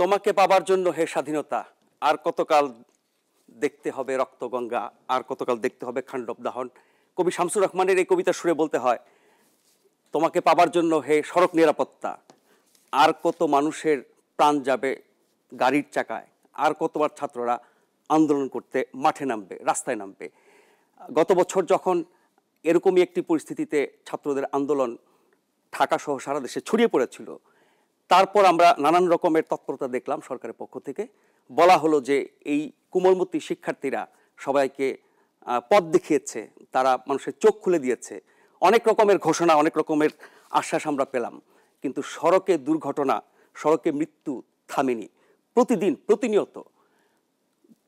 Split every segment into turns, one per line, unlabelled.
তোমাকে পাবার জন্য হে স্বাধীনতা আর কতকাল দেখতে হবে রক্তগঙ্গা আর কতকাল দেখতে হবে খাণ্ডব দাহন কবি শামসুর রহমানের এই কবিতা সুরে বলতে হয় তোমাকে পাবার জন্য হে সড়ক নিরাপত্তা আর কত মানুষের প্রাণ যাবে গাড়ির চাকায় আর কতবার ছাত্ররা আন্দোলন করতে মাঠে নামবে রাস্তায় নামবে গত বছর যখন এরকমই একটি পরিস্থিতিতে ছাত্রদের আন্দোলন ঢাকা সহ সারা দেশে ছড়িয়ে পড়েছিল তারপর আমরা নানান রকমের তৎপরতা দেখলাম সরকারের পক্ষ থেকে বলা হলো যে এই কোমলমতি শিক্ষার্থীরা সবাইকে পথ দেখিয়েছে তারা মানুষের চোখ খুলে দিয়েছে অনেক রকমের ঘোষণা অনেক রকমের আশ্বাস আমরা পেলাম কিন্তু সড়কে দুর্ঘটনা সড়কে মৃত্যু থামেনি প্রতিদিন প্রতিনিয়ত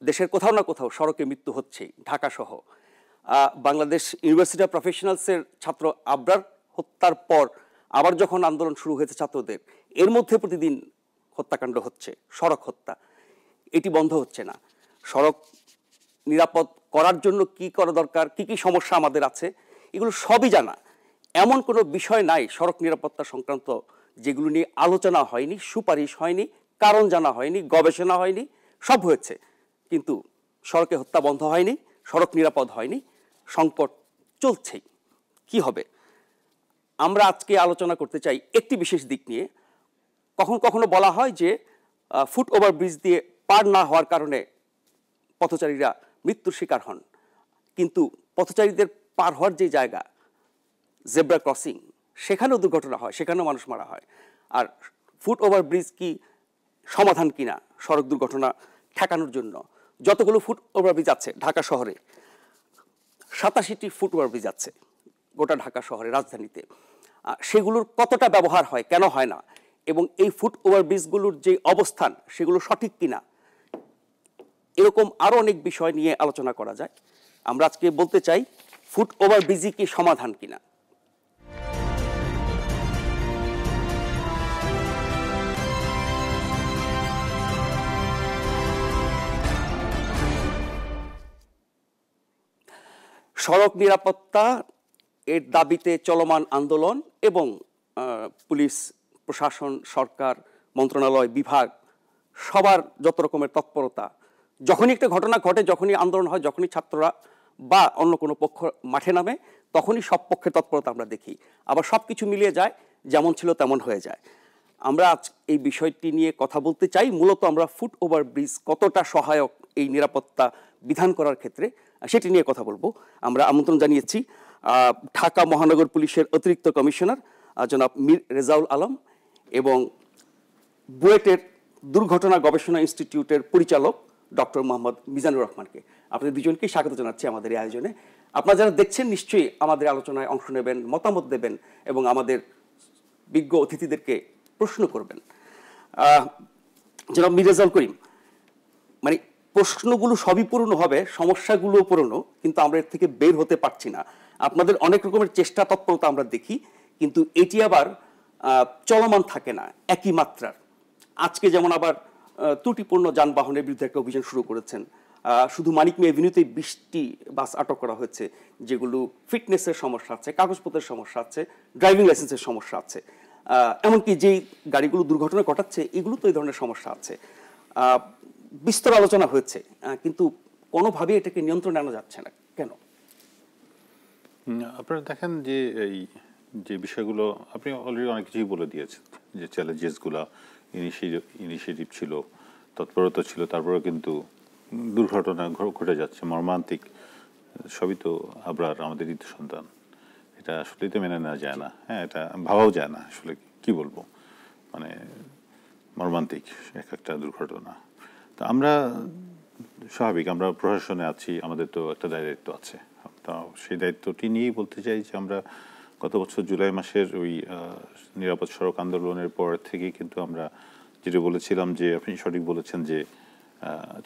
দেশের কোথাও না কোথাও সড়কে মৃত্যু হচ্ছেই ঢাকাসহ বাংলাদেশ ইউনিভার্সিটি অফ প্রফেশনালসের ছাত্র আবরার হত্যার পর আবার যখন আন্দোলন শুরু হয়েছে ছাত্রদের এর মধ্যে প্রতিদিন হত্যাকাণ্ড হচ্ছে সড়ক হত্যা এটি বন্ধ হচ্ছে না সড়ক নিরাপদ করার জন্য কি করা দরকার কি কি সমস্যা আমাদের আছে এগুলো সবই জানা এমন কোনো বিষয় নাই সড়ক নিরাপত্তা সংক্রান্ত যেগুলো নিয়ে আলোচনা হয়নি সুপারিশ হয়নি কারণ জানা হয়নি গবেষণা হয়নি সব হয়েছে কিন্তু সড়কে হত্যা বন্ধ হয়নি সড়ক নিরাপদ হয়নি সংকট চলছেই কি হবে আমরা আজকে আলোচনা করতে চাই একটি বিশেষ দিক নিয়ে কখনো কখনো বলা হয় যে ফুট ওভার ব্রিজ দিয়ে পার না হওয়ার কারণে পথচারীরা মৃত্যুর শিকার হন কিন্তু পথচারীদের পার হওয়ার যে জায়গা জেব্রা ক্রসিং সেখানেও দুর্ঘটনা হয় সেখানেও মানুষ মারা হয় আর ফুট ওভার ব্রিজ কি সমাধান কিনা সড়ক দুর্ঘটনা ঠেকানোর জন্য যতগুলো ফুট ওভার ব্রিজ আছে ঢাকা শহরে সাতাশিটি ফুট ওভার ব্রিজ আছে গোটা ঢাকা শহরে রাজধানীতে সেগুলোর কতটা ব্যবহার হয় কেন হয় না এবং এই ফুট ওভার ব্রিজগুলোর যে অবস্থান সেগুলো সঠিক কিনা এরকম আরও অনেক বিষয় নিয়ে আলোচনা করা যায় আমরা আজকে বলতে চাই ফুট ওভার ব্রিজই কি সমাধান কিনা সড়ক নিরাপত্তা এর দাবিতে চলমান আন্দোলন এবং পুলিশ প্রশাসন সরকার মন্ত্রণালয় বিভাগ সবার যত রকমের তৎপরতা যখনই একটা ঘটনা ঘটে যখনই আন্দোলন হয় যখনই ছাত্ররা বা অন্য কোনো পক্ষ মাঠে নামে তখনই সব পক্ষের তৎপরতা আমরা দেখি আবার সব কিছু মিলিয়ে যায় যেমন ছিল তেমন হয়ে যায় আমরা আজ এই বিষয়টি নিয়ে কথা বলতে চাই মূলত আমরা ফুট ওভার ব্রিজ কতটা সহায়ক এই নিরাপত্তা বিধান করার ক্ষেত্রে সেটি নিয়ে কথা বলবো আমরা আমন্ত্রণ জানিয়েছি ঢাকা মহানগর পুলিশের অতিরিক্ত কমিশনার জনাব মীর রেজাউল আলম এবং বুয়েটের দুর্ঘটনা গবেষণা ইনস্টিটিউটের পরিচালক ডক্টর মোহাম্মদ মিজানুর রহমানকে আপনাদের দুজনকেই স্বাগত জানাচ্ছি আমাদের এই আয়োজনে আপনারা যারা দেখছেন নিশ্চয়ই আমাদের আলোচনায় অংশ নেবেন মতামত দেবেন এবং আমাদের বিজ্ঞ অতিথিদেরকে প্রশ্ন করবেন যেরকম মিরাজাল করিম মানে প্রশ্নগুলো সবই পূরণ হবে সমস্যাগুলো পূর্ণ কিন্তু আমরা এর থেকে বের হতে পারছি না আপনাদের অনেক রকমের চেষ্টা তৎপরতা আমরা দেখি কিন্তু এটি আবার চলমান থাকে না একই মাত্রার আজকে যেমন আবার ত্রুটিপূর্ণ যানবাহনের বিরুদ্ধে একটা অভিযান শুরু করেছেন শুধু মানিক মেয়ে এভিনিউতে বিশটি বাস আটক করা হয়েছে যেগুলো ফিটনেসের সমস্যা আছে কাগজপত্রের সমস্যা আছে ড্রাইভিং লাইসেন্সের সমস্যা আছে এমনকি যেই গাড়িগুলো দুর্ঘটনা ঘটাচ্ছে এগুলো তো এই ধরনের সমস্যা আছে বিস্তর আলোচনা হয়েছে কিন্তু কোনোভাবে এটাকে নিয়ন্ত্রণে আনা যাচ্ছে না কেন
আপনারা দেখেন যে এই যে বিষয়গুলো আপনি অলরেডি অনেক কিছুই বলে দিয়েছেন যে চ্যালেঞ্জেসগুলো ইনিশিয়েটিভ ইনিশিয়েটিভ ছিল তৎপরতা ছিল তারপরে কিন্তু দুর্ঘটনা ঘটে যাচ্ছে মর্মান্তিক সবই তো আবরার আমাদের ঋতু সন্তান এটা আসলেই তো মেনে নেওয়া যায় না হ্যাঁ এটা ভাবাও যায় না আসলে কি বলবো মানে মর্মান্তিক এক একটা দুর্ঘটনা তা আমরা স্বাভাবিক আমরা প্রশাসনে আছি আমাদের তো একটা দায়িত্ব আছে তা সেই দায়িত্বটি নিয়েই বলতে চাই যে আমরা গত বছর জুলাই মাসের ওই নিরাপদ সড়ক আন্দোলনের পর থেকে কিন্তু আমরা যেটা বলেছিলাম যে আপনি সঠিক বলেছেন যে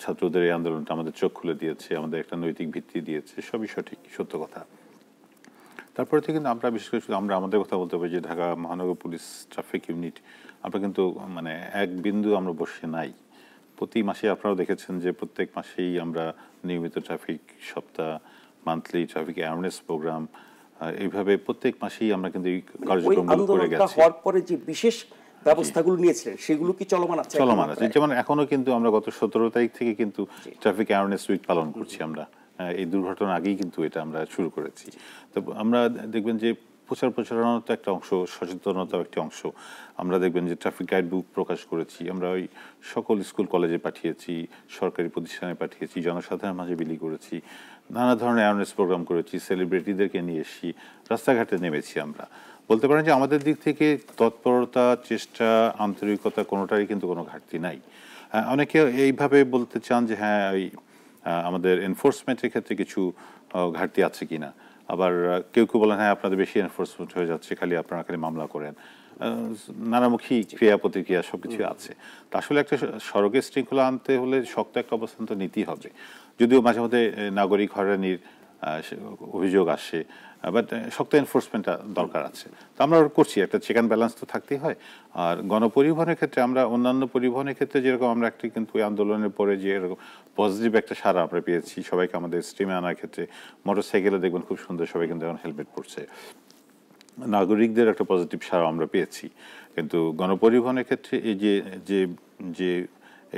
ছাত্রদের এই আন্দোলনটা আমাদের চোখ খুলে দিয়েছে আমাদের একটা নৈতিক ভিত্তি দিয়েছে সবই সঠিক সত্য কথা তারপরে থেকে কিন্তু আমরা বিশেষ করে শুধু আমরা আমাদের কথা বলতে পারি যে ঢাকা মহানগর পুলিশ ট্রাফিক ইউনিট আমরা কিন্তু মানে এক বিন্দু আমরা বসে নাই প্রতি মাসে আপনারাও দেখেছেন যে প্রত্যেক মাসেই আমরা নিয়মিত ট্রাফিক সপ্তাহ মান্থলি ট্রাফিক অ্যাওয়ারনেস প্রোগ্রাম এইভাবে প্রত্যেক মাসেই আমরা কিন্তু এই মানে কার্যক্রমগুলো করে গেছি
হওয়ার পরে যে বিশেষ ব্যবস্থাগুলো নিয়েছিলেন সেগুলো কি চলমান আছে চলমান আছে
যেমন এখনো কিন্তু আমরা গত সতেরো তারিখ থেকে কিন্তু ট্রাফিক অ্যাওয়ারনেস উইক পালন করছি আমরা এই দুর্ঘটনা আগেই কিন্তু এটা আমরা শুরু করেছি তো আমরা দেখবেন যে প্রচার প্রচারণার তো একটা অংশ সচেতনতার একটি অংশ আমরা দেখবেন যে ট্রাফিক গাইড বুক প্রকাশ করেছি আমরা ওই সকল স্কুল কলেজে পাঠিয়েছি সরকারি প্রতিষ্ঠানে পাঠিয়েছি জনসাধারণের মাঝে বিলি করেছি নানা ধরনের অ্যাওয়ারনেস প্রোগ্রাম করেছি সেলিব্রিটিদেরকে নিয়ে এসেছি রাস্তাঘাটে নেমেছি আমরা বলতে পারেন যে আমাদের দিক থেকে তৎপরতা চেষ্টা আন্তরিকতা কোনোটারই কিন্তু কোনো ঘাটতি নাই অনেকে এইভাবে বলতে চান যে হ্যাঁ ওই আমাদের এনফোর্সমেন্টের ক্ষেত্রে কিছু ঘাটতি আছে কি না আবার কেউ কেউ বলেন হ্যাঁ আপনাদের বেশি এনফোর্সমেন্ট হয়ে যাচ্ছে খালি আপনারা খালি মামলা করেন নানামুখী ক্রিয়া প্রতিক্রিয়া সব কিছু আছে তা আসলে একটা সড়কের শৃঙ্খলা আনতে হলে শক্ত একটা অবস্থান তো নিতেই হবে যদিও মাঝে মধ্যে নাগরিক হয়রানির অভিযোগ আসে বাট শক্ত এনফোর্সমেন্টটা দরকার আছে তো আমরা করছি একটা চেক অ্যান্ড ব্যালেন্স তো থাকতেই হয় আর গণপরিবহনের ক্ষেত্রে আমরা অন্যান্য পরিবহনের ক্ষেত্রে যেরকম আমরা একটি কিন্তু আন্দোলনের পরে যে এরকম পজিটিভ একটা সারা আমরা পেয়েছি সবাইকে আমাদের স্ট্রিমে আনার ক্ষেত্রে মোটরসাইকেলে দেখবেন খুব সুন্দর সবাই কিন্তু এখন হেলমেট পরছে নাগরিকদের একটা পজিটিভ সারা আমরা পেয়েছি কিন্তু গণপরিবহনের ক্ষেত্রে এই যে যে যে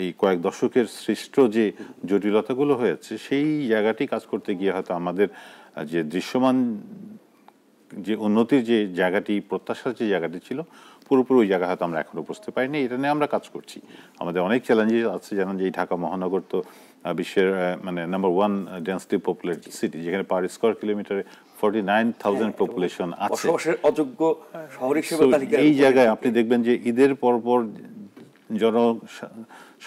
এই কয়েক দশকের সৃষ্ট যে জটিলতাগুলো হয়েছে সেই জায়গাটি কাজ করতে গিয়ে হয়তো আমাদের যে দৃশ্যমান যে উন্নতির যে জায়গাটি প্রত্যাশার যে জায়গাটি ছিল পুরোপুরি ওই জায়গা হয়তো আমরা এখনও বুঝতে পারিনি এটা নিয়ে আমরা কাজ করছি আমাদের অনেক চ্যালেঞ্জেস আছে যেমন যে এই ঢাকা মহানগর তো বিশ্বের মানে number one density populate city যেখানে পার স্কোয়ার কিলোমিটারে ফর্টি নাইন থাউজেন্ড পপুলেশন আছে
অযোগ্য শহর হিসেবে এই জায়গায়
আপনি দেখবেন যে ঈদের পরপর জন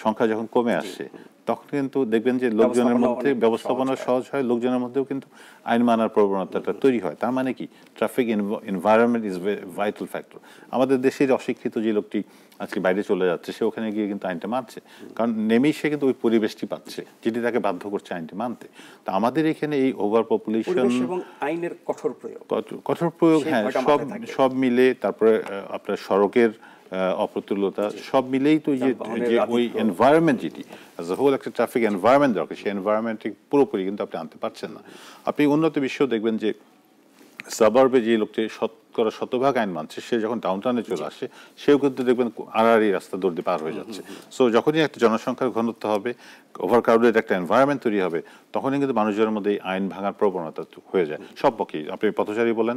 সংখ্যা যখন কমে আসে তখন কিন্তু দেখবেন যে লোকজনের মধ্যে ব্যবস্থাপনা সহজ হয় লোকজনের মধ্যেও কিন্তু আইন মানার প্রবণতাটা তৈরি হয় তার মানে কি traffic environment is vital factor আমাদের দেশের অশিক্ষিত যে লোকটি আজকে বাইরে চলে যাচ্ছে সে ওখানে গিয়ে কিন্তু আইনটা মানছে কারণ নেমেই সে কিন্তু ওই পরিবেশটি পাচ্ছে যেটি তাকে বাধ্য করছে আইনটি মানতে তো আমাদের এখানে এই ওভার পপুলেশন
আইনের কঠোর প্রয়োগ
কঠোর প্রয়োগ হ্যাঁ সব সব মিলে তারপরে আপনার সড়কের অপ্রতুলতা সব মিলেই তো যে ওই এনভায়রনমেন্ট যেটি হোল একটা ট্রাফিক এনভায়রনমেন্ট দরকার সেই এনভায়রনমেন্ট পুরোপুরি কিন্তু আপনি আনতে পারছেন না আপনি উন্নত বিশ্ব দেখবেন যে সাবার্বে যে লোকটি করা শতভাগ আইন মানছে সে যখন ডাউন টাউনে চলে আসে সেও কিন্তু দেখবেন আড়াআড়ি রাস্তা দৌড়তে পার হয়ে যাচ্ছে সো যখনই একটা জনসংখ্যার ঘনত্ব হবে ওভারক্রাউডেড একটা এনভায়রনমেন্ট তৈরি হবে তখনই কিন্তু মানুষজনের মধ্যে আইন ভাঙার প্রবণতা হয়ে যায় সব পক্ষে আপনি পথচারী বলেন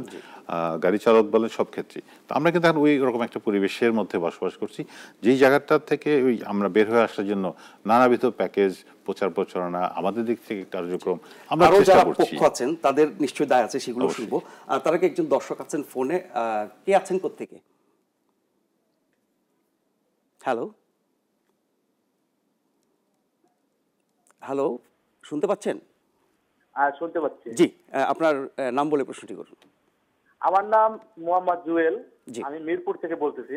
গাড়ি চালক বলেন সব ক্ষেত্রে তো আমরা কিন্তু এখন ওই রকম একটা পরিবেশের মধ্যে বসবাস করছি যেই জায়গাটা থেকে ওই আমরা বের হয়ে আসার জন্য নানাবিধ প্যাকেজ প্রচার প্রচারণা আমাদের দিক থেকে কার্যক্রম আমরা আরও যারা পক্ষ আছেন তাদের নিশ্চয়ই দায় আছে সেগুলো শুনবো আর তারা আগে একজন দর্শক আছেন ফোন ফোনে
কে আছেন কোথেকে হ্যালো হ্যালো শুনতে পাচ্ছেন
হ্যাঁ, শুনতে পাচ্ছি জি
আপনার নাম বলে প্রশ্নটি করুন
আমার নাম মোহাম্মদ জুয়েল আমি মিরপুর থেকে বলতেছি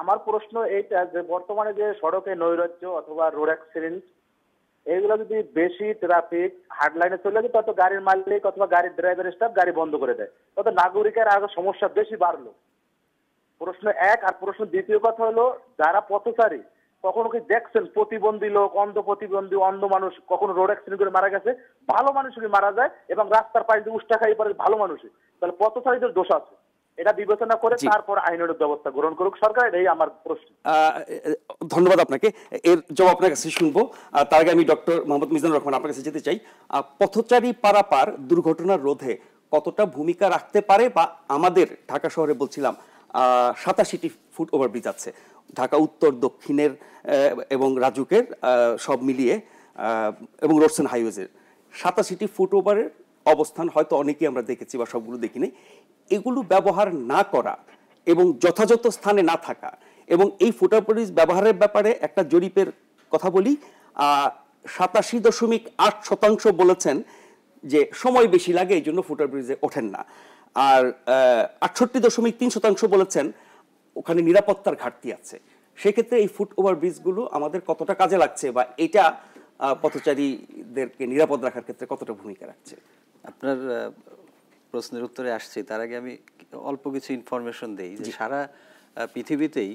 আমার প্রশ্ন এইটা যে বর্তমানে যে সড়কে নৈরাজ্য অথবা রোড অ্যাক্সিডেন্ট এগুলো যদি বেশি ট্রাফিক হার্ডলাইনে চলে যায় তত গাড়ির মালিক অথবা গাড়ির ড্রাইভার স্টাফ গাড়ি বন্ধ করে দেয় তত নাগরিকের আরো সমস্যা বেশি বাড়লো প্রশ্ন এক আর প্রশ্ন দ্বিতীয় কথা হলো যারা পথচারী কখনো কি দেখছেন প্রতিবন্ধী লোক অন্ধ প্রতিবন্ধী অন্ধ মানুষ কখনো রোড অ্যাক্সিডেন্ট করে মারা গেছে ভালো মানুষ মারা যায় এবং রাস্তার পাশ দিয়ে উষ্ঠা খাই পরে ভালো মানুষই তাহলে পথচারীদের দোষ আছে এটা বিবেচনা করে তারপর আইনের ব্যবস্থা গ্রহণ করুক সরকার এটাই আমার প্রশ্ন
ধন্যবাদ আপনাকে এর জবাব আপনার কাছে শুনবো তার আগে আমি ডক্টর মোহাম্মদ মিজানুর রহমান আপনার কাছে যেতে চাই পথচারী পারাপার দুর্ঘটনা রোধে কতটা ভূমিকা রাখতে পারে বা আমাদের ঢাকা শহরে বলছিলাম সাতাশিটি ফুট ওভারব্রিজ আছে ঢাকা উত্তর দক্ষিণের এবং রাজুকের সব মিলিয়ে এবং রোডসেন হাইওয়েজের সাতাশিটি ফুট ওভারের অবস্থান হয়তো অনেকেই আমরা দেখেছি বা সবগুলো দেখিনি এগুলো ব্যবহার না করা এবং যথাযথ স্থানে না থাকা এবং এই ফুটার ব্যবহারের ব্যাপারে একটা জরিপের কথা বলি সাতাশি দশমিক আট শতাংশ বলেছেন যে সময় বেশি লাগে এই জন্য ফুটার ব্রিজে ওঠেন না আর আটষট্টি দশমিক তিন শতাংশ বলেছেন ওখানে নিরাপত্তার ঘাটতি আছে সেক্ষেত্রে এই ফুট ওভার ব্রিজগুলো আমাদের কতটা কাজে লাগছে বা এটা পথচারীদেরকে নিরাপদ রাখার ক্ষেত্রে কতটা
ভূমিকা রাখছে আপনার প্রশ্নের উত্তরে আসছি তার আগে আমি অল্প কিছু ইনফরমেশন দেই যে সারা পৃথিবীতেই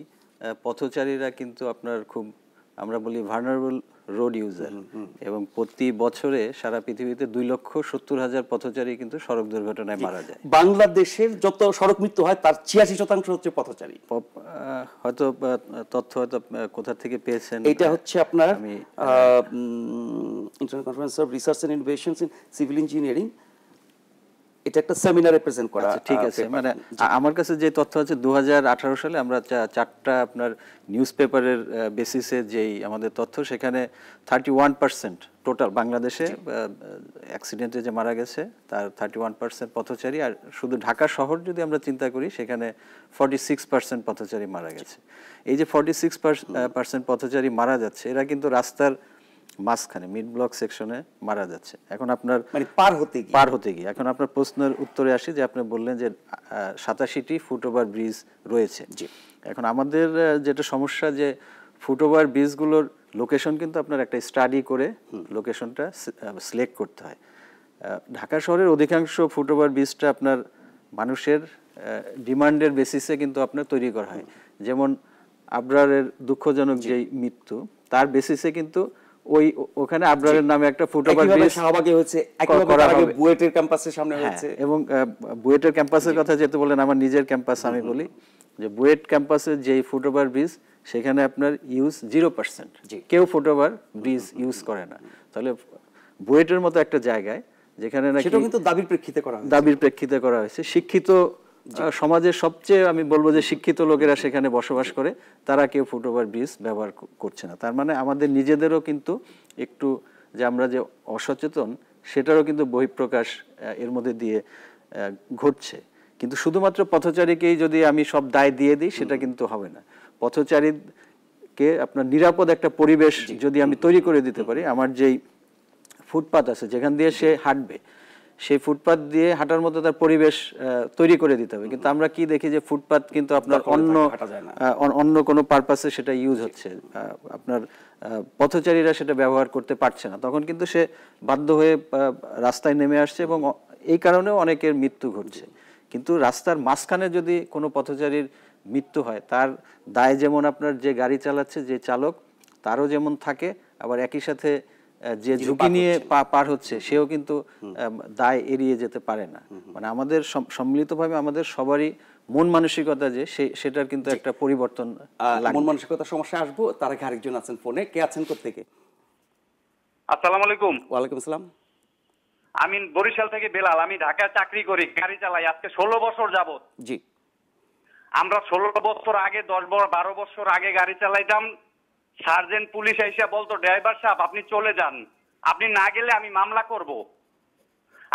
পথচারীরা কিন্তু আপনার খুব আমরা বলি ভার্নারবল রোড ইউজার এবং প্রতি বছরে সারা পৃথিবীতে দুই লক্ষ সত্তর হাজার পথচারী কিন্তু সড়ক দুর্ঘটনায় মারা যায় বাংলাদেশের যত সড়ক মৃত্যু হয় তার ছিয়াশি শতাংশ হচ্ছে পথচারী হয়তো তথ্য হয়তো কোথা থেকে পেয়েছেন এটা হচ্ছে আপনার internal conference of research and innovation in civil engineering এটা একটা সেমিনার প্রেজেন্ট করা আচ্ছা, ঠিক আছে মানে আমার কাছে যে তথ্য আছে দু সালে আমরা চারটা আপনার নিউজ পেপারের বেসিসে যেই আমাদের তথ্য সেখানে থার্টি ওয়ান পার্সেন্ট টোটাল বাংলাদেশে অ্যাক্সিডেন্টে যে মারা গেছে তার থার্টি ওয়ান পার্সেন্ট পথচারী আর শুধু ঢাকা শহর যদি আমরা চিন্তা করি সেখানে ফর্টি সিক্স পার্সেন্ট পথচারী মারা গেছে এই যে ফর্টি সিক্স পার্সেন্ট পথচারী মারা যাচ্ছে এরা কিন্তু রাস্তার মাঝখানে মিড ব্লক সেকশনে মারা যাচ্ছে এখন আপনার মানে পার হতে গিয়ে পার হতে গিয়ে এখন আপনার প্রশ্নের উত্তরে আসি যে আপনি বললেন যে সাতাশিটি ফুটওভার ব্রিজ রয়েছে জি এখন আমাদের যেটা সমস্যা যে ফুটওভার ব্রিজগুলোর লোকেশন কিন্তু আপনার একটা স্টাডি করে লোকেশনটা সিলেক্ট করতে হয় ঢাকা শহরের অধিকাংশ ফুটওভার ব্রিজটা আপনার মানুষের ডিমান্ডের বেসিসে কিন্তু আপনার তৈরি করা হয় যেমন আবরারের দুঃখজনক যেই মৃত্যু তার বেসিসে কিন্তু ওই ওখানে আবরারের নামে একটা ফুটওভার ব্রিজ শাহবাগে হচ্ছে
আগে হ্যাঁ,
বুয়েটের ক্যাম্পাসের সামনে এবং বুয়েটের ক্যাম্পাসের কথা যেতে বলেন আমার নিজের ক্যাম্পাস আমি বলি যে বুয়েট ক্যাম্পাসের ফুটওভার ব্রিজ সেখানে আপনার ইউজ জিরো পার্সেন্ট কেউ ফুটওভার ব্রিজ ইউজ করে না তাহলে বুয়েটের মতো একটা জায়গায় যেখানে নাকি কিন্তু
দাবির প্রেক্ষিতে করা
দাবির প্রেক্ষিতে করা হয়েছে শিক্ষিত সমাজের সবচেয়ে আমি বলবো যে শিক্ষিত লোকেরা সেখানে বসবাস করে তারা কেউ ফুটওভার ব্রিজ ব্যবহার করছে না তার মানে আমাদের নিজেদেরও কিন্তু একটু যে আমরা যে অসচেতন সেটারও কিন্তু বহিঃপ্রকাশ এর মধ্যে দিয়ে ঘটছে কিন্তু শুধুমাত্র পথচারীকেই যদি আমি সব দায় দিয়ে দিই সেটা কিন্তু হবে না পথচারীকে আপনার নিরাপদ একটা পরিবেশ যদি আমি তৈরি করে দিতে পারি আমার যেই ফুটপাত আছে যেখান দিয়ে সে হাঁটবে সেই ফুটপাত দিয়ে হাঁটার মতো তার পরিবেশ তৈরি করে দিতে হবে কিন্তু আমরা কি দেখি যে ফুটপাত কিন্তু আপনার অন্য অন্য কোনো পারপাসে সেটা ইউজ হচ্ছে আপনার পথচারীরা সেটা ব্যবহার করতে পারছে না তখন কিন্তু সে বাধ্য হয়ে রাস্তায় নেমে আসছে এবং এই কারণেও অনেকের মৃত্যু ঘটছে কিন্তু রাস্তার মাঝখানে যদি কোনো পথচারীর মৃত্যু হয় তার দায় যেমন আপনার যে গাড়ি চালাচ্ছে যে চালক তারও যেমন থাকে আবার একই সাথে যে ঝুঁকি নিয়ে পার হচ্ছে সেও কিন্তু দায় এড়িয়ে যেতে পারে না মানে আমাদের সম্মিলিতভাবে আমাদের সবারই মন মানসিকতা যে সেটার কিন্তু একটা পরিবর্তন মন মানসিকতা সমস্যা আসবো তার আগে আরেকজন
আছেন ফোনে কে আছেন কোথেকে আসসালামু আলাইকুম ওয়ালাইকুম আসসালাম
আমি বরিশাল থেকে বেলাল আমি ঢাকায় চাকরি করি গাড়ি চালাই আজকে ষোলো বছর যাবত জি আমরা ষোলো বছর আগে দশ বারো বছর আগে গাড়ি চালাইতাম সার্জেন্ট পুলিশ এসে বলতো ড্রাইভার সাহেব আপনি চলে যান আপনি না গেলে আমি মামলা করব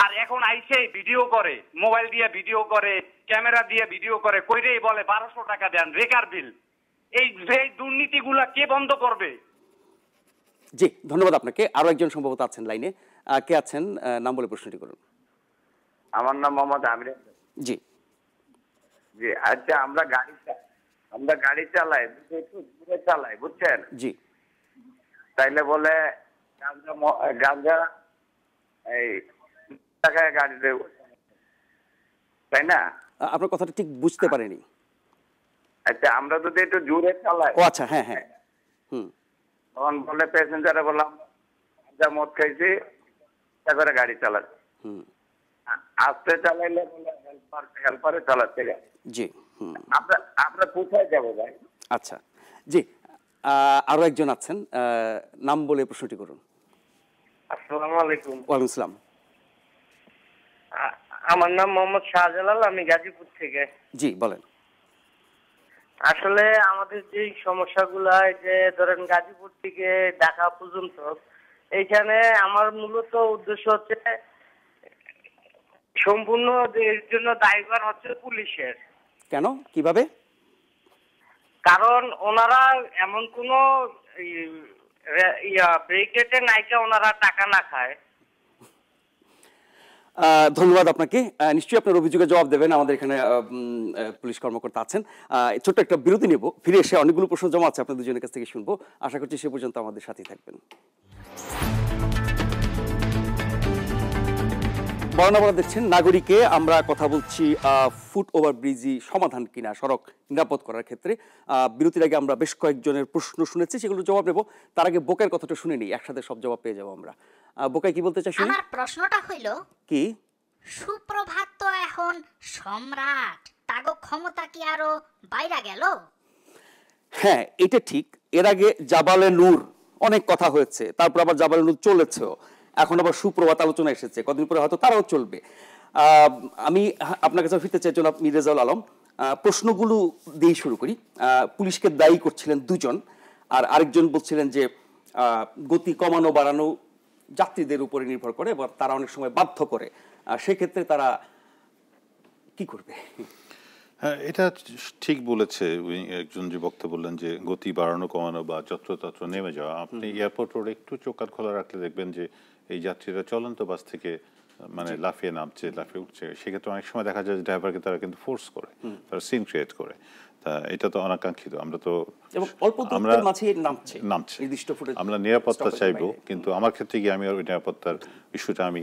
আর এখন আইসে ভিডিও করে মোবাইল দিয়ে ভিডিও করে ক্যামেরা দিয়ে ভিডিও করে কইরেই বলে বারোশো টাকা দেন রেকার বিল এই দুর্নীতিগুলা কে বন্ধ করবে
জি ধন্যবাদ আপনাকে আরো একজন সম্ভবত আছেন লাইনে কে আছেন নাম বলে প্রশ্নটি করুন
আমার নাম মোহাম্মদ আমির জি জি আচ্ছা আমরা গাড়ি আমরা গাড়ি চালাই একটু ঘুরে চালাই বুঝছেন জি তাইলে বলে গাঁজা এই টাকায় গাড়ি দেব তাই না
আপনার কথাটা ঠিক বুঝতে পারিনি
আচ্ছা আমরা যদি একটু জোরে চালাই ও
আচ্ছা হ্যাঁ হ্যাঁ হুম
তখন বলে প্যাসেঞ্জারে বললাম গাঁজা মদ খাইছি তারপরে গাড়ি চালাচ্ছি হুম আস্তে চালাইলে হেল্পার হেল্পারে চালাতে জি আমরা আমরা কোথায় যাব ভাই
আচ্ছা জি আরো একজন আছেন নাম বলে প্রশ্নটি করুন
আসসালামু আলাইকুম আমার নাম মোহাম্মদ শাহজালাল আমি গাজীপুর থেকে জি বলেন আসলে আমাদের যে সমস্যাগুলো যে ধরেন গাজীপুর থেকে ঢাকা পর্যন্ত এইখানে আমার মূলত উদ্দেশ্য হচ্ছে সম্পূর্ণ এর জন্য দায়ভার হচ্ছে পুলিশের
কেন কিভাবে
কারণ ওনারা এমন কোন ব্রেকেটে নাইকা ওনারা টাকা না খায়
ধন্যবাদ আপনাকে নিশ্চয়ই আপনার অভিযোগে জবাব দেবেন আমাদের এখানে পুলিশ কর্মকর্তা আছেন ছোট্ট একটা বিরতি নেব ফিরে এসে অনেকগুলো প্রশ্ন জমা আছে আপনার দুজনের কাছ থেকে শুনবো আশা করছি সে পর্যন্ত আমাদের সাথেই থাকবেন বর্ণাবরা দেখছেন নাগরিকে আমরা কথা বলছি ফুট ওভার ব্রিজই সমাধান কিনা সড়ক নিরাপদ করার ক্ষেত্রে বিরতির আগে আমরা বেশ কয়েকজনের প্রশ্ন শুনেছি সেগুলো জবাব নেব তার আগে বোকের কথাটা শুনে নিই একসাথে সব জবাব পেয়ে যাবো আমরা বোকাই কি বলতে চাই আমার প্রশ্নটা হইল কি সুপ্রভাত তো এখন সম্রাট তাগো ক্ষমতা কি আরো বাইরা গেল হ্যাঁ এটা ঠিক এর আগে জাবালে নূর অনেক কথা হয়েছে তারপর আবার জাবালে নূর চলেছেও এখন আবার সুপ্রভাত আলোচনা এসেছে কদিন পরে হয়তো তারাও চলবে আমি আপনার কাছে ফিরতে চাই জনাব মির্জাউল আলম প্রশ্নগুলো দিয়ে শুরু করি পুলিশকে দায়ী করছিলেন দুজন আর আরেকজন বলছিলেন যে গতি কমানো বাড়ানো যাত্রীদের উপরে নির্ভর করে এবং তারা অনেক সময় বাধ্য করে সেক্ষেত্রে তারা কি করবে
হ্যাঁ এটা ঠিক বলেছে একজন যে বক্তা বললেন যে গতি বাড়ানো কমানো বা যত্রতত্র নেমে যাওয়া আপনি এয়ারপোর্ট রোড একটু চোখ খোলা রাখলে দেখবেন যে এই যাত্রীরা চলন্ত বাস থেকে মানে লাফিয়ে নামছে লাফিয়ে উঠছে সেক্ষেত্রে অনেক সময় দেখা যায় যে ড্রাইভারকে তারা কিন্তু ফোর্স করে তারা সিন ক্রিয়েট করে তা এটা তো অনাকাঙ্ক্ষিত আমরা তো
আমরা নামছে আমরা নিরাপত্তা চাইবো
কিন্তু আমার ক্ষেত্রে কি আমি ওই নিরাপত্তার ইস্যুটা আমি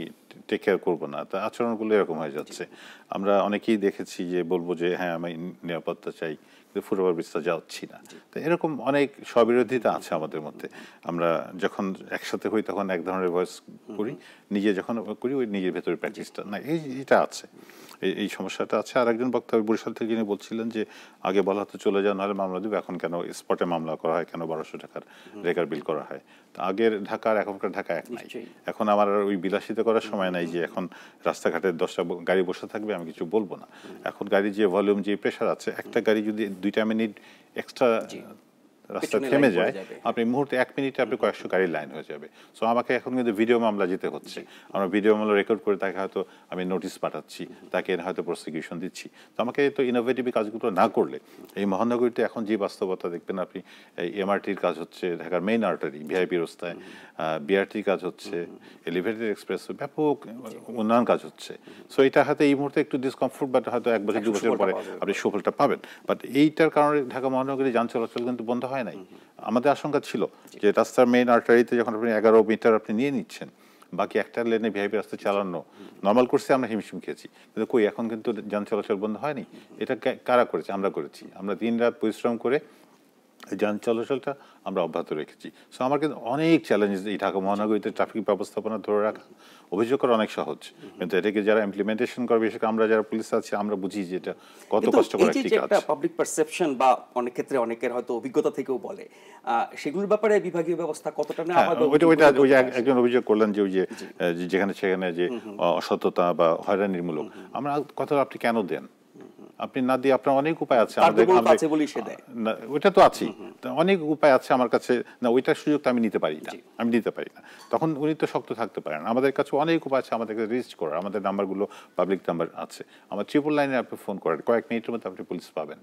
টেক কেয়ার করবো না তা আচরণগুলো এরকম হয়ে যাচ্ছে আমরা অনেকেই দেখেছি যে বলবো যে হ্যাঁ আমি নিরাপত্তা চাই ফুটবল ব্রিজটা যাচ্ছি না তো এরকম অনেক স্ববিরোধিতা আছে আমাদের মধ্যে আমরা যখন একসাথে হই তখন এক ধরনের ভয়েস করি নিজে যখন করি ওই নিজের ভেতরে প্র্যাকটিসটা না এই এটা আছে এই সমস্যাটা আছে আর একজন বক্তা বরিশাল থেকে যিনি বলছিলেন যে আগে বলা হতো চলে যাও নাহলে মামলা দেবে এখন কেন স্পটে মামলা করা হয় কেন বারোশো টাকার রেকার বিল করা হয় তো আগের ঢাকার এখনকার ঢাকা এক নাই এখন আমার আর ওই বিলাসিত করার সময় নাই যে এখন রাস্তাঘাটে দশটা গাড়ি বসে থাকবে আমি কিছু বলবো না এখন গাড়ির যে ভলিউম যে প্রেশার আছে একটা গাড়ি যদি দুইটা মিনিট এক্সট্রা রাস্তা থেমে যায় আপনি মুহূর্তে এক মিনিটে আপনি কয়েকশো গাড়ির লাইন হয়ে যাবে সো আমাকে এখন কিন্তু ভিডিও মামলা যেতে হচ্ছে আমরা ভিডিও মামলা রেকর্ড করে তাকে হয়তো আমি নোটিশ পাঠাচ্ছি তাকে হয়তো প্রসিকিউশন দিচ্ছি তো আমাকে তো ইনোভেটিভ কাজগুলো না করলে এই মহানগরীতে এখন যে বাস্তবতা দেখবেন আপনি এই এমআরটির কাজ হচ্ছে ঢাকার মেইন আর্টারি ভিআইপি রাস্তায় বিআরটির কাজ হচ্ছে এলিভেটেড এক্সপ্রেস ব্যাপক উন্নয়ন কাজ হচ্ছে সো এটা হয়তো এই মুহূর্তে একটু ডিসকমফোর্ট বাট হয়তো এক বছর দু বছর পরে আপনি সফলটা পাবেন বাট এইটার কারণে ঢাকা মহানগরী যান চলাচল কিন্তু বন্ধ হয় হয় নাই আমাদের আশঙ্কা ছিল যে রাস্তার মেইন আর্টারিতে যখন আপনি এগারো মিটার আপনি নিয়ে নিচ্ছেন বাকি একটা লেনে ভিআইপি রাস্তা চালানো নর্মাল করছে আমরা হিমশিম খেয়েছি কিন্তু কই এখন কিন্তু যান চলাচল বন্ধ হয়নি এটা কারা করেছে আমরা করেছি আমরা দিন রাত পরিশ্রম করে যান চলাচলটা আমরা অব্যাহত রেখেছি সো আমার কিন্তু অনেক চ্যালেঞ্জ এই ঢাকা মহানগরীতে ট্রাফিক ব্যবস্থাপনা ধরে রাখা অভিযোগ করা অনেক সহজ কিন্তু এটাকে যারা ইমপ্লিমেন্টেশন করবে সেটা আমরা যারা পুলিশ আছি আমরা বুঝি যে এটা কত কষ্ট করে ঠিক আছে
পাবলিক পারসেপশন বা অনেক ক্ষেত্রে অনেকের হয়তো অভিজ্ঞতা থেকেও বলে সেগুলোর ব্যাপারে বিভাগীয় ব্যবস্থা কতটা না আমাদের হ্যাঁ, ওইটা ওইটা ওই একজন
অভিযোগ করলেন যে ওই যে যেখানে সেখানে যে অসততা বা হয়রানির মূলক আমরা কথা আপনি কেন দেন আপনি না দিয়ে আপনার অনেক উপায় আছে ওইটা তো আছেই অনেক উপায় আছে আমার কাছে না ওইটার সুযোগটা আমি নিতে পারি না আমি নিতে পারি না তখন উনি তো শক্ত থাকতে পারেন আমাদের কাছে অনেক উপায় আছে আমাদেরকে রেজিস্ট করার আমাদের নাম্বারগুলো পাবলিক নাম্বার আছে আমার ট্রিপল লাইনে আপনি ফোন করেন কয়েক মিনিটের মধ্যে আপনি পুলিশ পাবেন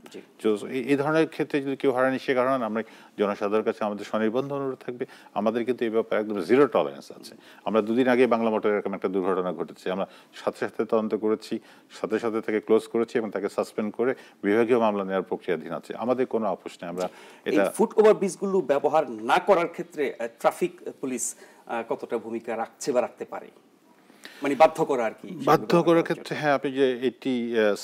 এই ধরনের ক্ষেত্রে যদি কেউ হারানি সে কারণ আমরা জনসাধারণের কাছে আমাদের স্বনির্বন্ধ অনুরোধ থাকবে আমাদের কিন্তু এই ব্যাপারে একদম জিরো টলারেন্স আছে আমরা দুদিন আগে বাংলা মোটর এরকম একটা দুর্ঘটনা ঘটেছে আমরা সাথে সাথে তদন্ত করেছি সাথে সাথে তাকে ক্লোজ করেছি এবং তাকে সাস সাসপেন্ড করে বিভাগীয় মামলা নেওয়ার প্রক্রিয়াধীন আছে আমাদের কোনো আপোষ নেই আমরা এটা ফুট ওভার ব্রিজগুলো ব্যবহার না
করার ক্ষেত্রে ট্রাফিক পুলিশ কতটা ভূমিকা রাখছে বা রাখতে পারে মানে বাধ্য করা আর কি বাধ্য
করার ক্ষেত্রে হ্যাঁ আপনি যে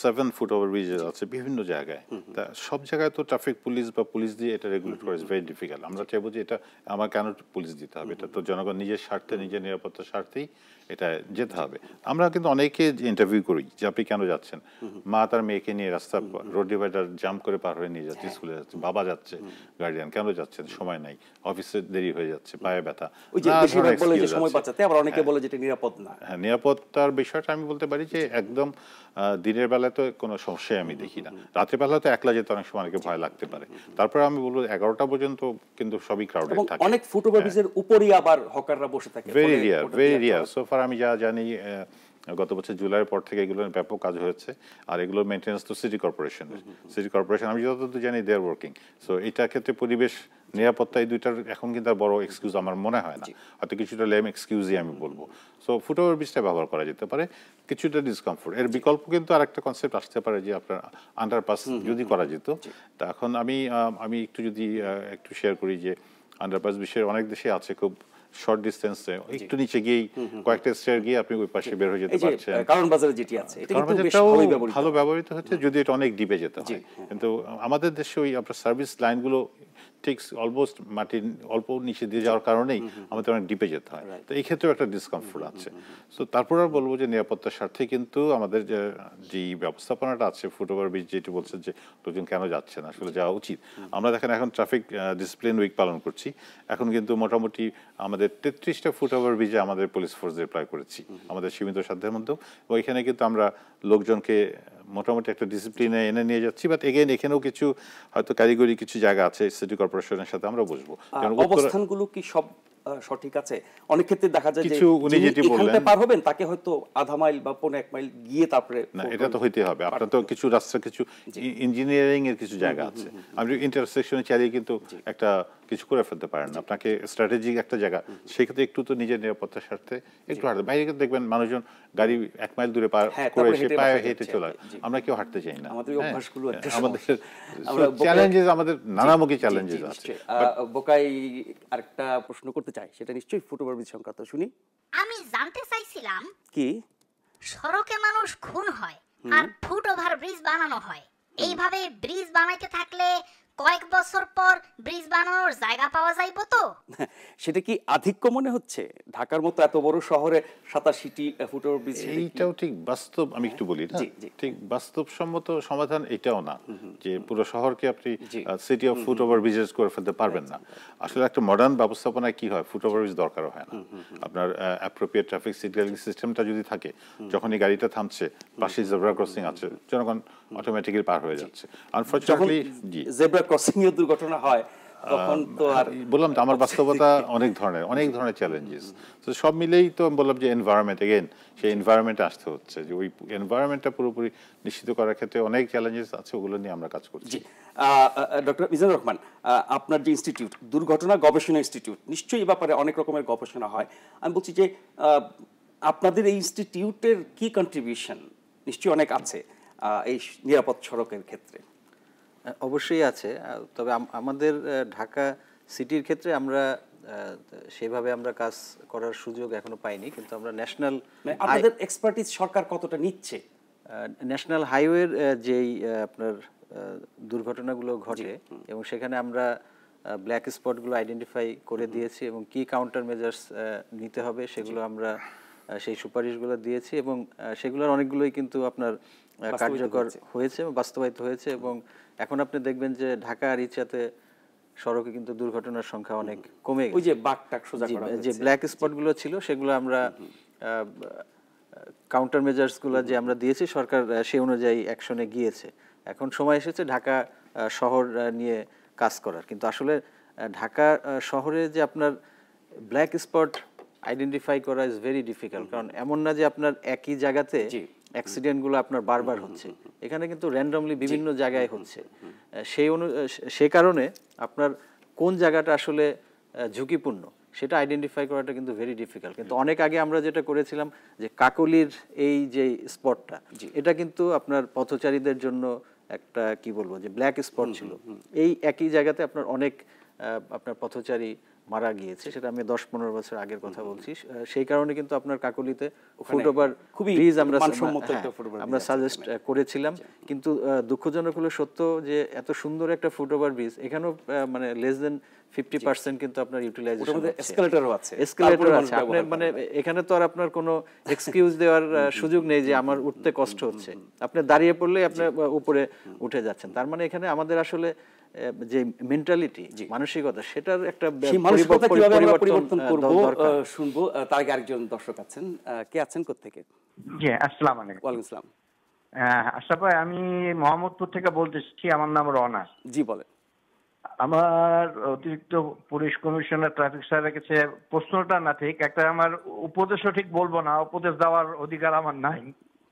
সেভেন ফুট ওভার আছে বিভিন্ন জায়গায় তা সব জায়গায় তো ট্রাফিক পুলিশ বা পুলিশ দিয়ে এটা রেগুলেট করা ভেরি ডিফিকাল্ট আমরা চাইবো যে এটা আমার কেন পুলিশ দিতে হবে এটা তো জনগণ নিজের স্বার্থে নিজের নিরাপত্তার স্বার্থেই এটা যেতে হবে আমরা কিন্তু অনেকে ইন্টারভিউ করি যে আপনি কেন যাচ্ছেন মা তার মেয়েকে নিয়ে রাস্তা রোড ডিভাইডার জাম্প করে পার হয়ে নিয়ে যাচ্ছে স্কুলে হ্যাঁ। যাচ্ছে বাবা যাচ্ছে গার্ডিয়ান কেন যাচ্ছেন সময় নাই অফিসে দেরি হয়ে যাচ্ছে পায়ে ব্যথা সময় বাঁচাতে আবার অনেকে হ্যাঁ। বলে যেটা নিরাপদ না হ্যাঁ নিরাপত্তার বিষয়টা আমি বলতে পারি যে একদম দিনের বেলায় তো কোনো সমস্যাই আমি দেখি না রাতের বেলা তো একলা যেতে অনেক সময় অনেকে ভয় লাগতে পারে তারপরে আমি বলবো এগারোটা পর্যন্ত কিন্তু সবই ক্রাউডেড থাকে অনেক
ফুটওভার হ্যাঁ। উপরেই আবার হকাররা বসে থাকে ভেরি রিয়ার
ভেরি রিয়ার সোফার আমি যা জানি গত বছর জুলাইয়ের পর থেকে এগুলো ব্যাপক কাজ হয়েছে আর এগুলো মেনটেন্স তো সিটি কর্পোরেশনের সিটি কর্পোরেশন আমি যতদূর জানি দে আর ওয়ার্কিং সো এটা ক্ষেত্রে পরিবেশ নিরাপত্তা এই দুইটার এখন কিন্তু আর বড় এক্সকিউজ আমার মনে হয় না হয়তো কিছুটা লেম এক্সকিউজই আমি বলবো সো ফুট ব্রিজটা ব্যবহার করা যেতে পারে কিছুটা ডিসকমফোর্ট এর বিকল্প কিন্তু আর একটা কনসেপ্ট আসতে পারে যে আপনার আন্ডারপাস যদি করা যেত তা এখন আমি আমি একটু যদি একটু শেয়ার করি যে আন্ডারপাস বিশ্বের অনেক দেশে আছে খুব শর্ট ডিসটেন্সে একটু নিচে গিয়েই কয়েকটা স্টেয়ার গিয়ে আপনি ওই পাশে বের হয়ে যেতে পারছেন কারণ বাজারে যেটি আছে এটা কিন্তু বেশ ভালোই ব্যবহৃত ভালো ব্যবহৃত হচ্ছে যদি এটা অনেক ডিপে যেতে হয় হ্যাঁ। কিন্তু আমাদের দেশে ওই আপনার সার্ভিস লাইনগুলো ঠিক অলমোস্ট মাটি অল্প নিচে দিয়ে যাওয়ার কারণেই আমাদের অনেক ডিপে যেতে হয় তো এই ক্ষেত্রেও একটা ডিসকমফোর্ট আছে তো তারপর আর বলবো যে নিরাপত্তার স্বার্থে কিন্তু আমাদের যে যে ব্যবস্থাপনাটা আছে ফুটওভার ব্রিজ যেটি বলছে যে লোকজন কেন যাচ্ছে না আসলে যাওয়া উচিত আমরা দেখেন এখন ট্রাফিক ডিসিপ্লিন উইক পালন করছি এখন কিন্তু মোটামুটি আমাদের তেত্রিশটা ফুটওভার ব্রিজে আমাদের পুলিশ ফোর্স রিপ্লাই করেছি আমাদের সীমিত সাধ্যের মধ্যেও এবং এখানে কিন্তু আমরা লোকজনকে মোটামুটি একটা ডিসিপ্লিনে এনে নিয়ে যাচ্ছি বাট এগেন এখানেও কিছু হয়তো কারিগরি কিছু জায়গা আছে সিটি কর্পোরেশনের সাথে আমরা বুঝবো অবস্থানগুলো
কি সব সঠিক আছে অনেক ক্ষেত্রে দেখা যায় কিছু উনি যেটি বললেন পার হবেন তাকে হয়তো
আধা মাইল বা পৌনে এক মাইল গিয়ে তারপরে না এটা তো হইতে হবে আপনার তো কিছু রাস্তা কিছু ইঞ্জিনিয়ারিং এর কিছু জায়গা আছে আমি ইন্টারসেকশনে চালিয়ে কিন্তু একটা কিছু করে ফেলতে পারেন আপনাকে স্ট্র্যাটেজিক একটা জায়গা সেক্ষেত্রে একটু তো নিজের নিরাপত্তার স্বার্থে একটু হাঁটতে বাইরে দেখবেন মানুষজন গাড়ি এক মাইল দূরে পার হ্যাঁ, করে এসে পায়ে হেঁটে চলে আমরা কেউ হাঁটতে চাই না আমাদের চ্যালেঞ্জেস হ্যাঁ, আমাদের নানামুখী চ্যালেঞ্জেস আছে
বোকাই
আরেকটা প্রশ্ন করতে যায় সেটা নিশ্চয়ই ফুটওভার ব্রিজ সংক্রান্ত শুনি
আমি জানতে চাইছিলাম
কি সড়কে মানুষ খুন হয় আর ফুট ওভার ব্রিজ বানানো হয় এইভাবে ব্রিজ বানাইতে থাকলে কয়েক বছর পর ব্রিজ বানানোর জায়গা পাওয়া যাইব তো
সেটা কি আধিক্য মনে হচ্ছে ঢাকার মতো এত বড় শহরে সাতাশিটি ফুটের ব্রিজ এইটাও ঠিক বাস্তব আমি একটু বলি না ঠিক বাস্তবসম্মত সমাধান এটাও না যে পুরো শহরকে আপনি city of foot over bridges করে ফেলতে পারবেন না আচ্ছা, আচ্ছা। আসলে একটা মডার্ন ব্যবস্থাপনায় কি হয় ফুট ওভার ব্রিজ দরকার হয় না আপনার অ্যাপ্রোপ্রিয়েট ট্রাফিক সিগন্যালিং সিস্টেমটা যদি থাকে যখন এই গাড়িটা থামছে পাশে জেব্রা ক্রসিং আছে জনগণ অটোমেটিক্যালি পার হয়ে যাচ্ছে আনফরচুনেটলি জেব্রা দুর্ঘটনা হয় তখন তো আর বললাম তো আমার বাস্তবতা অনেক ধরনের অনেক ধরনের চ্যালেঞ্জেস তো সব মিলেই তো আমি বললাম যে এনভায়রনমেন্ট এগেন সেই এনভায়রনমেন্টে আসতে হচ্ছে যে ওই এনভায়রনমেন্টটা পুরোপুরি নিশ্চিত করার ক্ষেত্রে অনেক চ্যালেঞ্জেস আছে ওগুলো নিয়ে আমরা কাজ করছি ডক্টর মিজানুর রহমান আপনার যে ইনস্টিটিউট দুর্ঘটনা গবেষণা
ইনস্টিটিউট নিশ্চয়ই এই ব্যাপারে অনেক রকমের গবেষণা হয় আমি বলছি যে আপনাদের এই
ইনস্টিটিউটের কি কন্ট্রিবিউশন নিশ্চয়ই অনেক আছে এই নিরাপদ সড়কের ক্ষেত্রে অবশ্যই আছে তবে আমাদের ঢাকা সিটির ক্ষেত্রে আমরা সেভাবে আমরা কাজ করার সুযোগ এখনো পাইনি কিন্তু আমরা ন্যাশনাল মানে আমাদের এক্সপার্টিস সরকার কতটা নিচ্ছে ন্যাশনাল হাইওয়ের যেই আপনার দুর্ঘটনাগুলো ঘটে এবং সেখানে আমরা ব্ল্যাক স্পটগুলো আইডেন্টিফাই করে দিয়েছি এবং কি কাউন্টার মেজার্স নিতে হবে সেগুলো আমরা সেই সুপারিশগুলো দিয়েছি এবং সেগুলোর অনেকগুলোই কিন্তু আপনার কার্যকর হয়েছে বাস্তবায়িত হয়েছে এবং এখন আপনি দেখবেন যে ঢাকা আর ইচাতে সড়কে কিন্তু দুর্ঘটনার সংখ্যা অনেক কমে গেছে ওই যে বাঘটাক সোজা করা যে ব্ল্যাক স্পটগুলো ছিল সেগুলো আমরা কাউন্টার মেজার্সগুলো যে আমরা দিয়েছি সরকার সেই অনুযায়ী অ্যাকশনে গিয়েছে এখন সময় এসেছে ঢাকা শহর নিয়ে কাজ করার কিন্তু আসলে ঢাকা শহরে যে আপনার ব্ল্যাক স্পট আইডেন্টিফাই করা ইজ ভেরি ডিফিকাল্ট কারণ এমন না যে আপনার একই জায়গাতে অ্যাক্সিডেন্টগুলো আপনার বারবার হচ্ছে এখানে কিন্তু র্যান্ডমলি বিভিন্ন জায়গায় হচ্ছে সেই অনু সে কারণে আপনার কোন জায়গাটা আসলে ঝুঁকিপূর্ণ সেটা আইডেন্টিফাই করাটা কিন্তু ভেরি ডিফিকাল্ট কিন্তু অনেক আগে আমরা যেটা করেছিলাম যে কাকলির এই যে স্পটটা এটা কিন্তু আপনার পথচারীদের জন্য একটা কি বলবো যে ব্ল্যাক স্পট ছিল এই একই জায়গাতে আপনার অনেক আপনার পথচারী মারা গিয়েছে সেটা আমি দশ পনেরো বছর আগের কথা বলছি সেই কারণে কিন্তু আপনার কাকলিতে ফুটওভার খুবই আমরা হ্যাঁ, আমরা সাজেস্ট করেছিলাম কিন্তু দুঃখজনক হলো সত্য যে এত সুন্দর একটা ফুটওভার ব্রিজ এখানেও মানে লেস দেন ফিফটি পার্সেন্ট কিন্তু আপনার ইউটিলাইজেশন আছে আছে মানে এখানে তো আর আপনার কোনো এক্সকিউজ দেওয়ার সুযোগ নেই যে আমার উঠতে কষ্ট হচ্ছে আপনি দাঁড়িয়ে পড়লেই আপনার উপরে উঠে যাচ্ছেন তার মানে এখানে আমাদের আসলে যে মেন্টালিটি মানসিকতা সেটার একটা মানসিকতা কিভাবে আমরা পরিবর্তন করব শুনবো তার আগে আরেকজন দর্শক আছেন কে আছেন থেকে
জি আসসালামু আলাইকুম ওয়া আলাইকুম আসসালাম
আশরাফ ভাই আমি মোহাম্মদপুর থেকে বলতেছি আমার নাম রনা জি বলেন আমার অতিরিক্ত পুলিশ কমিশনার ট্রাফিক স্যারের কাছে প্রশ্নটা না ঠিক একটা আমার উপদেশও ঠিক বলবো না উপদেশ দেওয়ার অধিকার আমার নাই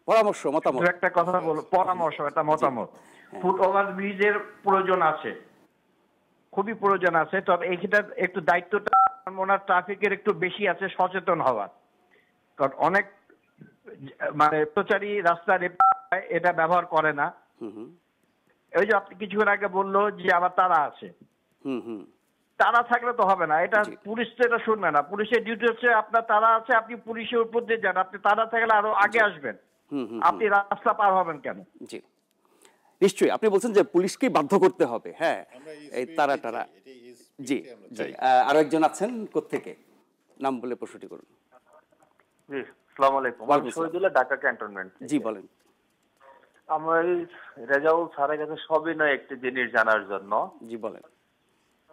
পরামর্শ মতামত একটা কথা বল পরামর্শ একটা মতামত ফুটওভার হ্যাঁ। ব্রিজের প্রয়োজন আছে খুবই প্রয়োজন আছে তবে এইটা একটু দায়িত্বটা মনে ট্রাফিকের একটু বেশি আছে সচেতন হওয়ার কারণ অনেক মানে প্রচারী রাস্তার এটা ব্যবহার করে না ওই যে আপনি কিছুক্ষণ আগে বললো যে আবার তারা আছে তারা থাকলে তো হবে না এটা পুলিশ তো এটা শুনবে না পুলিশের ডিউটি হচ্ছে আপনার তারা আছে আপনি পুলিশের উপর দিয়ে যান আপনি তারা থাকলে আরো আগে আসবেন আপনি রাস্তা পার হবেন কেন জি
নিশ্চয়ই আপনি বলছেন যে পুলিশকে বাধ্য করতে হবে হ্যাঁ এই তারা টারা জি আরো একজন আছেন কোথেকে নাম বলে প্রশ্নটি করুন
জি আসসালামু আলাইকুম শহীদুল্লাহ ঢাকা ক্যান্টনমেন্ট জি বলেন আমার রেজাউল স্যারের কাছে সবই নয় একটি জিনিস জানার জন্য জি বলেন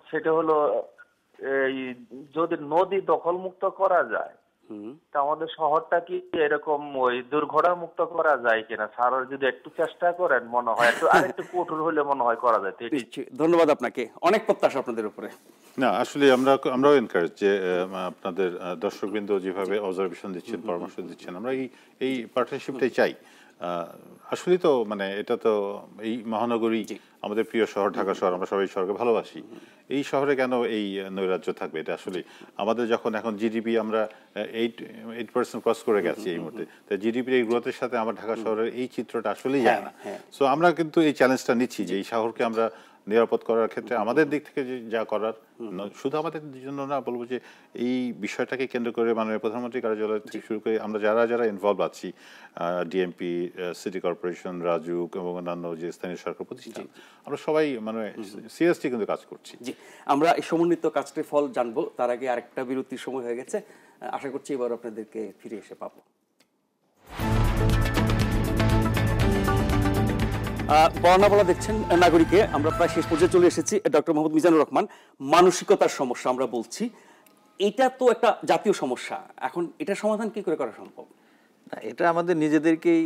সেটা হলো এই যদি নদী দখল মুক্ত করা যায় তা আমাদের শহরটা কি এরকম ওই দুর্ঘটনা মুক্ত করা যায় কিনা স্যার যদি একটু চেষ্টা করেন মনে হয় একটু আর একটু কঠোর
হলে মনে হয় করা যায় ধন্যবাদ আপনাকে অনেক প্রত্যাশা আপনাদের উপরে
না আসলে আমরা আমরাও এনকারেজ যে আপনাদের দর্শকবৃন্দ যেভাবে অবজারভেশন দিচ্ছেন পরামর্শ দিচ্ছেন আমরা এই এই পার্টনারশিপটাই চাই আসলে তো মানে এটা তো এই মহানগরী আমাদের প্রিয় শহর ঢাকা শহর আমরা সবাই শহরকে ভালোবাসি এই শহরে কেন এই নৈরাজ্য থাকবে এটা আসলে আমাদের যখন এখন জিডিপি আমরা এইট এইট পার্সেন্ট ক্রস করে গেছি এই মুহূর্তে তো জিডিপির এই গ্রোথের সাথে আমার ঢাকা শহরের এই চিত্রটা আসলেই হ্যাঁ, যায় না সো হ্যাঁ। আমরা কিন্তু এই চ্যালেঞ্জটা নিচ্ছি যে এই শহরকে আমরা নিরাপদ করার ক্ষেত্রে আমাদের দিক থেকে যে যা করার শুধু আমাদের জন্য না বলবো যে এই বিষয়টাকে কেন্দ্র করে মাননীয় প্রধানমন্ত্রী কার্যালয় থেকে শুরু করে আমরা যারা যারা ইনভলভ আছি ডিএমপি সিটি কর্পোরেশন রাজুক এবং অন্যান্য যে স্থানীয় সরকার প্রতিষ্ঠান আমরা সবাই মানে সিরিয়াসলি কিন্তু কাজ করছি জি আমরা এই সমন্বিত কাজটির ফল জানবো
তার আগে আরেকটা বিরতির সময় হয়ে গেছে আশা করছি এবার আপনাদেরকে ফিরে এসে পাবো বর্ণাবলা দেখছেন নাগরিকে আমরা প্রায় শেষ পর্যায়ে চলে এসেছি ডক্টর মোহাম্মদ মিজানুর রহমান মানসিকতার সমস্যা আমরা বলছি
এটা তো একটা জাতীয় সমস্যা এখন এটা সমাধান কি করে করা সম্ভব এটা আমাদের নিজেদেরকেই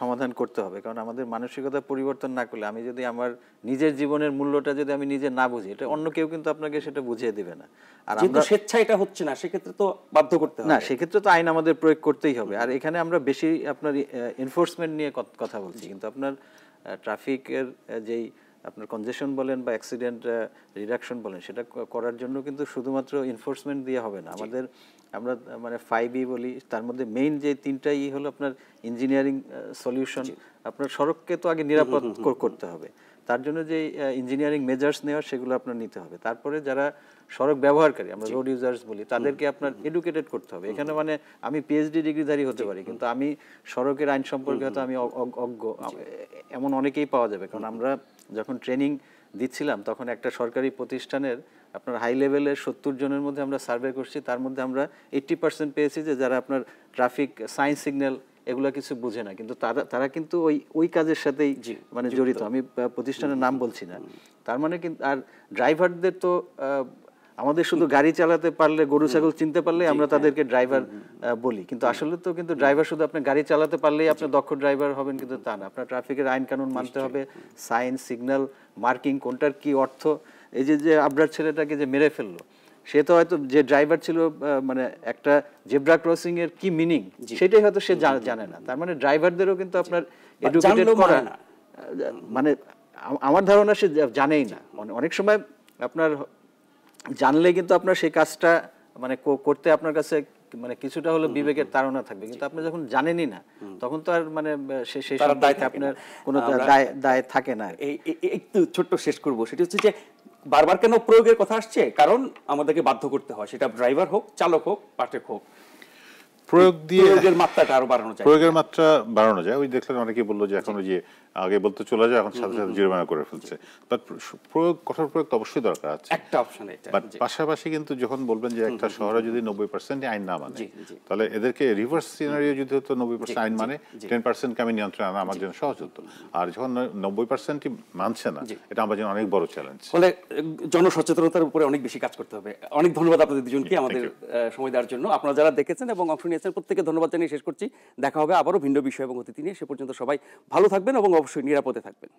সমাধান করতে হবে কারণ আমাদের মানসিকতা পরিবর্তন না করলে আমি যদি আমার নিজের জীবনের মূল্যটা যদি আমি নিজে না বুঝি এটা অন্য কেউ কিন্তু আপনাকে সেটা বুঝিয়ে দেবে না আর আমরা স্বেচ্ছা এটা হচ্ছে না সেক্ষেত্রে তো বাধ্য করতে না সেক্ষেত্রে তো আইন আমাদের প্রয়োগ করতেই হবে আর এখানে আমরা বেশি আপনার এনফোর্সমেন্ট নিয়ে কথা বলছি কিন্তু আপনার ট্রাফিকের যেই আপনার কনজেশন বলেন বা অ্যাক্সিডেন্ট রিডাকশন বলেন সেটা করার জন্য কিন্তু শুধুমাত্র ইনফোর্সমেন্ট দিয়ে হবে না আমাদের আমরা মানে ফাইভ ই e বলি তার মধ্যে মেইন যে তিনটা ই e হলো আপনার ইঞ্জিনিয়ারিং সলিউশন আপনার সড়ককে তো আগে নিরাপদ করতে হবে তার জন্য যে ইঞ্জিনিয়ারিং মেজার্স নেওয়া সেগুলো আপনার নিতে হবে তারপরে যারা সড়ক ব্যবহারকারী আমরা রোড ইউজার্স বলি তাদেরকে আপনার এডুকেটেড করতে হবে এখানে মানে আমি পিএইচডি ডিগ্রিধারী হতে পারি কিন্তু আমি সড়কের আইন সম্পর্কে হয়তো আমি অজ্ঞ এমন অনেকেই পাওয়া যাবে কারণ আমরা যখন ট্রেনিং দিচ্ছিলাম তখন একটা সরকারি প্রতিষ্ঠানের আপনার হাই লেভেলের সত্তর জনের মধ্যে আমরা সার্ভে করছি তার মধ্যে আমরা এইট্টি পার্সেন্ট পেয়েছি যে যারা আপনার ট্রাফিক সাইন্স সিগন্যাল এগুলো কিছু বুঝে না কিন্তু তারা তারা কিন্তু ওই ওই কাজের সাথেই মানে জড়িত আমি প্রতিষ্ঠানের নাম বলছি না তার মানে কিন্তু আর ড্রাইভারদের তো আমাদের শুধু গাড়ি চালাতে পারলে গরু ছাগল চিনতে পারলে আমরা হ্যাঁ। তাদেরকে ড্রাইভার বলি কিন্তু আসলে তো কিন্তু ড্রাইভার শুধু আপনি গাড়ি চালাতে পারলেই আপনি দক্ষ ড্রাইভার হবেন কিন্তু তা না আপনার ট্রাফিকের আইন কানুন মানতে হবে সাইন সিগন্যাল মার্কিং কোনটার কি অর্থ এই যে যে আবরার ছেলেটাকে যে মেরে ফেললো সে তো হয়তো যে ড্রাইভার ছিল মানে একটা জেব্রা ক্রসিং এর কি মিনিং সেটাই হয়তো সে জানে না তার মানে ড্রাইভারদেরও কিন্তু আপনার এডুকেটেড করা মানে, মানে আমার ধারণা সে জানেই না মানে অনেক সময় আপনার জানলে কিন্তু আপনার সেই কাজটা মানে করতে আপনার কাছে মানে কিছুটা হলো বিবেকের তাড়না থাকবে কিন্তু আপনি যখন জানেনই না তখন তো আর মানে সেই আপনার কোনো দায় দায় থাকে না এই
একটু ছোট্ট শেষ করব সেটি হচ্ছে যে বারবার কেন প্রয়োগের কথা আসছে কারণ আমাদেরকে বাধ্য করতে হয় সেটা ড্রাইভার হোক চালক হোক পাঠক হোক
প্রয়োগ দিয়ে প্রয়োগের
মাত্রাটা আরো বাড়ানো
যায় প্রয়োগের
মাত্রা বাড়ানো যায় ওই দেখলেন অনেকে বললো যে এখন যে আগে বলতে চলে যায় এখন সাথে সাথে করে ফেলছে বাট প্রয়োগ কঠোর প্রয়োগ তো অবশ্যই দরকার আছে একটা অপশন এটা বাট পাশাপাশি কিন্তু যখন বলবেন যে একটা শহরে যদি নব্বই পার্সেন্ট আইন না মানে তাহলে এদেরকে রিভার্স সিনারিও যদি হতো নব্বই পার্সেন্ট আইন মানে টেন আমি নিয়ন্ত্রণ আনা আমার জন্য সহজ হতো আর যখন নব্বই মানছে না এটা আমার জন্য অনেক বড় চ্যালেঞ্জ ফলে
জনসচেতনতার উপরে অনেক বেশি কাজ করতে হবে অনেক ধন্যবাদ আপনাদের দুজনকে আমাদের সময় দেওয়ার জন্য আপনারা যারা দেখেছেন এবং অংশ নিয়ে জানিয়েছেন প্রত্যেকে ধন্যবাদ জানিয়ে শেষ করছি দেখা হবে আবারও ভিন্ন বিষয় এবং অতিথি নিয়ে সে পর্যন্ত সবাই ভালো থাকবেন এবং অবশ্যই নিরাপদে থাকবেন